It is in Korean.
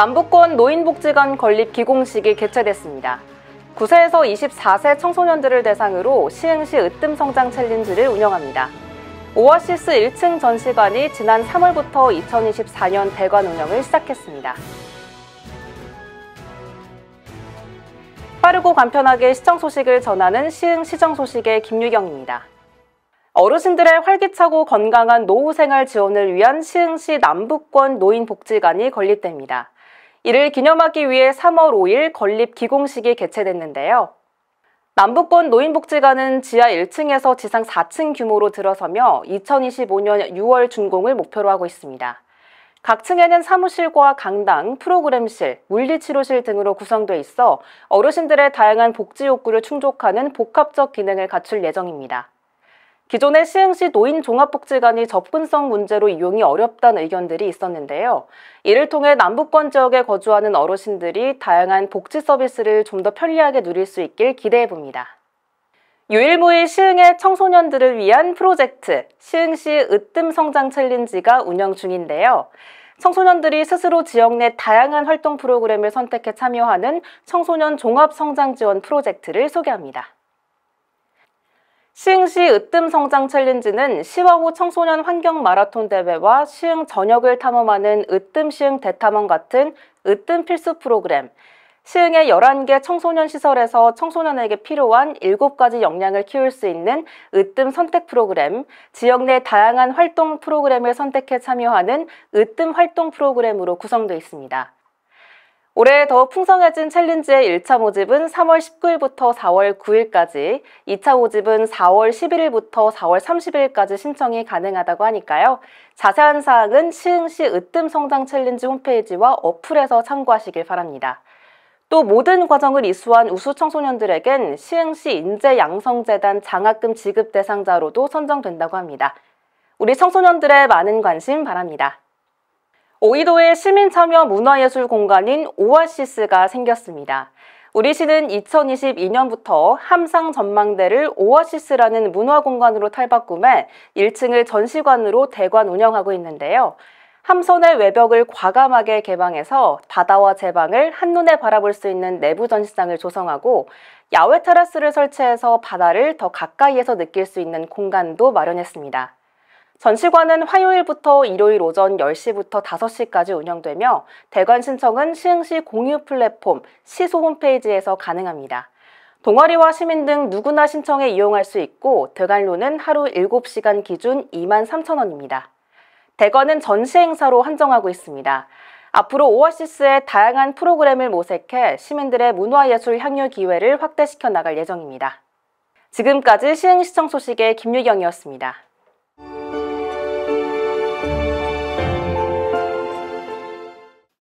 남북권 노인복지관 건립 기공식이 개최됐습니다. 9세에서 24세 청소년들을 대상으로 시흥시 으뜸 성장 챌린지를 운영합니다. 오아시스 1층 전시관이 지난 3월부터 2024년 대관 운영을 시작했습니다. 빠르고 간편하게 시청 소식을 전하는 시흥 시정 소식의 김유경입니다. 어르신들의 활기차고 건강한 노후 생활 지원을 위한 시흥시 남북권 노인복지관이 건립됩니다. 이를 기념하기 위해 3월 5일 건립 기공식이 개최됐는데요. 남북권 노인복지관은 지하 1층에서 지상 4층 규모로 들어서며 2025년 6월 준공을 목표로 하고 있습니다. 각 층에는 사무실과 강당, 프로그램실, 물리치료실 등으로 구성돼 있어 어르신들의 다양한 복지 욕구를 충족하는 복합적 기능을 갖출 예정입니다. 기존의 시흥시 노인종합복지관이 접근성 문제로 이용이 어렵다는 의견들이 있었는데요. 이를 통해 남북권 지역에 거주하는 어르신들이 다양한 복지 서비스를 좀 더 편리하게 누릴 수 있길 기대해 봅니다. 유일무이 시흥의 청소년들을 위한 프로젝트 시흥시 으뜸 성장 챌린지가 운영 중인데요. 청소년들이 스스로 지역 내 다양한 활동 프로그램을 선택해 참여하는 청소년 종합 성장 지원 프로젝트를 소개합니다. 시흥시 으뜸 성장 챌린지는 시화월호 청소년 환경 마라톤 대회와 시흥 전역을 탐험하는 으뜸 시흥 대탐험 같은 으뜸 필수 프로그램, 시흥의 11개 청소년 시설에서 청소년에게 필요한 7가지 역량을 키울 수 있는 으뜸 선택 프로그램, 지역 내 다양한 활동 프로그램을 선택해 참여하는 으뜸 활동 프로그램으로 구성되어 있습니다. 올해 더 풍성해진 챌린지의 1차 모집은 3월 19일부터 4월 9일까지, 2차 모집은 4월 11일부터 4월 30일까지 신청이 가능하다고 하니까요. 자세한 사항은 시흥시 으뜸 성장 챌린지 홈페이지와 어플에서 참고하시길 바랍니다. 또 모든 과정을 이수한 우수 청소년들에겐 시흥시 인재양성재단 장학금 지급 대상자로도 선정된다고 합니다. 우리 청소년들의 많은 관심 바랍니다. 오이도의 시민참여 문화예술 공간인 오아시스가 생겼습니다. 우리시는 2022년부터 함상 전망대를 오아시스라는 문화공간으로 탈바꿈해 1층을 전시관으로 대관 운영하고 있는데요. 함선의 외벽을 과감하게 개방해서 바다와 제방을 한눈에 바라볼 수 있는 내부 전시장을 조성하고 야외 테라스를 설치해서 바다를 더 가까이에서 느낄 수 있는 공간도 마련했습니다. 전시관은 화요일부터 일요일 오전 10시부터 5시까지 운영되며 대관 신청은 시흥시 공유 플랫폼 시소 홈페이지에서 가능합니다. 동아리와 시민 등 누구나 신청해 이용할 수 있고 대관료는 하루 7시간 기준 2만 3천 원입니다. 대관은 전시 행사로 한정하고 있습니다. 앞으로 오아시스의 다양한 프로그램을 모색해 시민들의 문화예술 향유 기회를 확대시켜 나갈 예정입니다. 지금까지 시흥시청 소식의 김유경이었습니다.